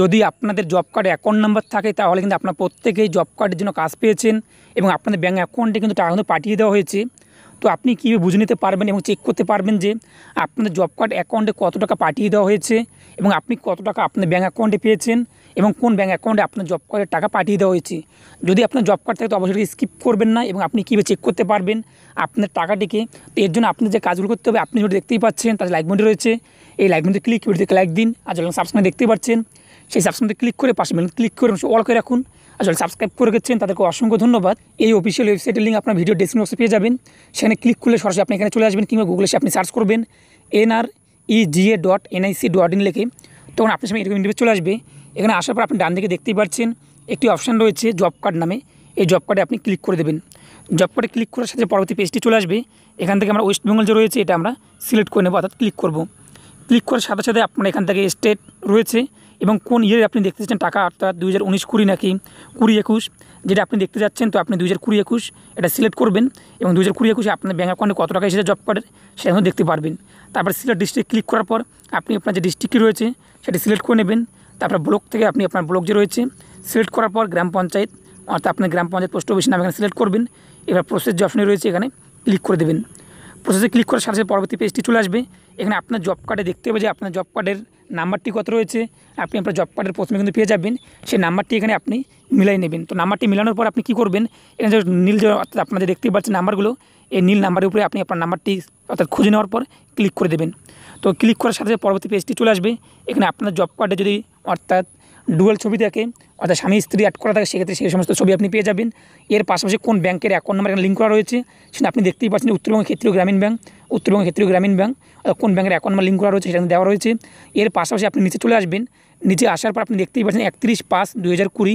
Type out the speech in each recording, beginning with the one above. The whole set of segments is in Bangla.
যদি আপনাদের জব কার্ড অ্যাকাউন্ট নাম্বার থাকে তাহলে কিন্তু আপনার প্রত্যেকেই জব কার্ডের জন্য কাজ পেয়েছেন এবং আপনাদের ব্যাঙ্ক অ্যাকাউন্টে কিন্তু টাকা কিন্তু পাঠিয়ে দেওয়া হয়েছে তো আপনি কীভাবে বুঝে নিতে পারবেন এবং চেক করতে পারবেন যে আপনাদের জব কার্ড অ্যাকাউন্টে কত টাকা পাঠিয়ে দেওয়া হয়েছে এবং আপনি কত টাকা আপনার ব্যাঙ্ক অ্যাকাউন্টে পেয়েছেন এবং কোন ব্যাঙ্ক অ্যাকাউন্টে আপনার জব কার্ডের টাকা পাঠিয়ে দেওয়া হয়েছে যদি আপনার জব কার্ড থাকে তো অবশ্যই স্কিপ করবেন না এবং আপনি কীভাবে চেক করতে পারবেন আপনার টাকাটিকে তো এর জন্য আপনি যে কাজগুলো করতে হবে আপনি যেটা দেখতেই পাচ্ছেন তাদের লাইক রয়েছে এই লাইক ক্লিক ভিডিওতে লাইক দিন আর যখন সাবস্ক্রাইব দেখতে পাচ্ছেন সেই সাবস্ক্রাইবটা ক্লিক করে পাশে বেলুন ক্লিক করে অল করে রাখুন আর যারা সাবস্ক্রাইব করে গেছেন তাদেরকে অসংখ্য ধন্যবাদ এই অফিসিয়াল ওয়েবসাইটের লিঙ্ক আপনার ভিডিও ডেসক্রিপশন বক্সে পেয়ে যাবেন সেখানে ক্লিক করলে সরাসরি আপনি এখানে চলে আসবেন কিংবা গুগলে সে আপনি সার্চ করবেন NR EGA dot NIC dot in লেখে তখন আপনার সঙ্গে এরকম ইন্টারভিউ চলে আসবে এখানে আসার পর আপনি ডান দিকে দেখতেই পাচ্ছেন একটি অপশান রয়েছে জব কার্ড নামে এই জব কার্ডে আপনি ক্লিক করে দেবেন জব কার্ডে ক্লিক করার সাথে পরবর্তী পেজটি চলে আসবে এখান থেকে আমরা ওয়েস্ট বেঙ্গল যে রয়েছে এটা আমরা সিলেক্ট করে নেবো অর্থাৎ ক্লিক করব ক্লিক করার সাথে সাথে আপনার এখান থেকে স্টেট রয়েছে এবং কোন ইয়ে আপনি দেখতে চাচ্ছেন টাকা অর্থাৎ দু হাজার উনিশ কুড়ি নাকি কুড়ি একুশ যেটা আপনি দেখতে যাচ্ছেন তো আপনি দু হাজার কুড়ি একুশ এটা সিলেক্ট করবেন এবং দু হাজার কুড়ি একুশে আপনার ব্যাঙ্ক অ্যাকাউন্টে কত টাকা এসে জব করে সেখানেও দেখতে পারবেন তারপর সিলেক্ট ডিস্ট্রিক্ট ক্লিক করার পর আপনি আপনার যে ডিস্ট্রিক্টটি রয়েছে সেটি সিলেক্ট করে নেবেন তারপর ব্লক থেকে আপনি আপনার ব্লক যে রয়েছে সিলেক্ট করার পর গ্রাম পঞ্চায়েত অর্থাৎ আপনার গ্রাম পঞ্চায়েত পোস্ট অফিস নাম এখানে সিলেক্ট করবেন এবার প্রসেস যে অপশনে রয়েছে এখানে ক্লিক করে দেবেন প্রসেসে ক্লিক করার সাথে সাথে পরবর্তী পেজটি চলে আসবে এখানে আপনার জব কার্ডে দেখতে হবে যে আপনার জব কার্ডের নাম্বারটি কত রয়েছে আপনি আপনার জব কার্ডের প্রথমে কিন্তু পেয়ে যাবেন সেই নাম্বারটি এখানে আপনি মিলাই নেবেন তো নাম্বারটি মিলানোর পর আপনি কি করবেন এখানে যে নীল যে অর্থাৎ আপনাদের দেখতে পাচ্ছেন নাম্বারগুলো এই নীল নাম্বারের উপরে আপনি আপনার নাম্বারটি অর্থাৎ খুঁজে নেওয়ার পর ক্লিক করে দেবেন তো ক্লিক করার সাথে সাথে পরবর্তী পেজটি চলে আসবে এখানে আপনার জব কার্ডে যদি অর্থাৎ ডুয়েল ছবি থাকে অর্থাৎ স্বামী স্ত্রী অ্যাড করা থাকে সেক্ষেত্রে সেই সমস্ত ছবি আপনি পেয়ে যাবেন এর পাশাপাশি কোন ব্যাংকের অ্যাকাউন্ট নাম্বার এখানে লিঙ্ক করা রয়েছে সেটা আপনি দেখতেই পাচ্ছেন উত্তরবঙ্গ ক্ষেত্রীয় গ্রামীণ ব্যাংক উত্তরবঙ্গ ক্ষেত্রীয় গ্রামীণ ব্যাংক কোন ব্যাংকের অ্যাকাউন্ট নাম্বার লিঙ্ক করা রয়েছে সেখানে দেওয়া রয়েছে এর পাশাপাশি আপনি নিচে চলে আসবেন নিচে আসার পর আপনি দেখতেই পাচ্ছেন একত্রিশ পাঁচ দুই হাজার কুড়ি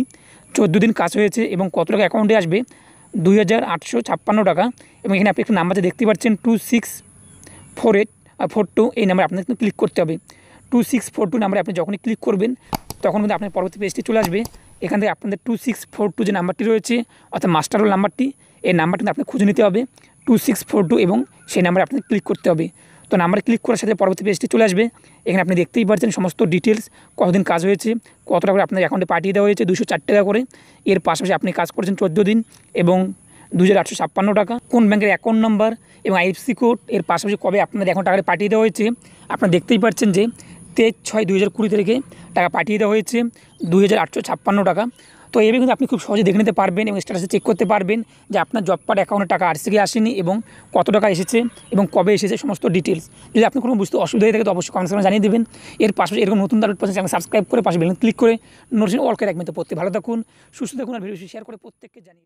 চোদ্দো দিন কাজ হয়েছে এবং কত টাকা অ্যাকাউন্টে আসবে দুই হাজার আটশো ছাপ্পান্ন টাকা এবং এখানে আপনি একটা নাম্বারটা দেখতে পাচ্ছেন two six four eight four two এই নাম্বারে আপনাকে ক্লিক করতে হবে টু সিক্স ফোর টু নাম্বারে আপনি যখনই ক্লিক করবেন তখন কিন্তু আপনার পরবর্তী পেজটি চলে আসবে এখান থেকে আপনাদের টু সিক্স ফোর টু যে নাম্বারটি রয়েছে অর্থাৎ মাস্টার রোল নাম্বারটি এই নাম্বারটি কিন্তু আপনাকে খুঁজে নিতে হবে টু সিক্স ফোর টু এবং সেই নাম্বারে আপনাকে ক্লিক করতে হবে তো নাম্বারে ক্লিক করার সাথে পরবর্তী পেজটি চলে আসবে এখানে আপনি দেখতেই পাচ্ছেন সমস্ত ডিটেলস কতদিন কাজ হয়েছে কত টাকা করে আপনার অ্যাকাউন্টে পাঠিয়ে দেওয়া হয়েছে দুশো চার টাকা করে এর পাশাপাশি আপনি কাজ করেছেন চোদ্দো দিন এবং দু টাকা কোন ব্যাংকের অ্যাকাউন্ট নাম্বার এবং আইএফসি কোড এর পাশাপাশি কবে আপনাদের এখন টাকাটা পাঠিয়ে দেওয়া হয়েছে আপনারা দেখতেই পাচ্ছেন যে তেইশ ছয় দুই হাজার কুড়ি তারিখে টাকা পাঠিয়ে দেওয়া হয়েছে দুই হাজার আটশো ছাপ্পান্ন টাকা তো এভাবে কিন্তু আপনি খুব সহজে দেখে নিতে পারবেন এবং স্ট্যাটাসে চেক করতে পারবেন যে আপনার জব কার্ড অ্যাকাউন্টে টাকা আর থেকে আসেনি এবং কত টাকা এসেছে এবং কবে এসেছে সমস্ত ডিটেলস যদি আপনি কোনো বুঝতে অসুবিধা হয়ে থাকে তো অবশ্যই কমেন্ট করে জানিয়ে দেবেন এর পাশাপাশি এরকম নতুন দারুণ পাশে সাবস্ক্রাইব করে পাশে বেলুন ক্লিক করে নোটিশন অল করে রাখবেন তো পড়তে ভালো থাকুন সুস্থ থাকুন আর ভিডিও শেয়ার করে প্রত্যেককে জানিয়ে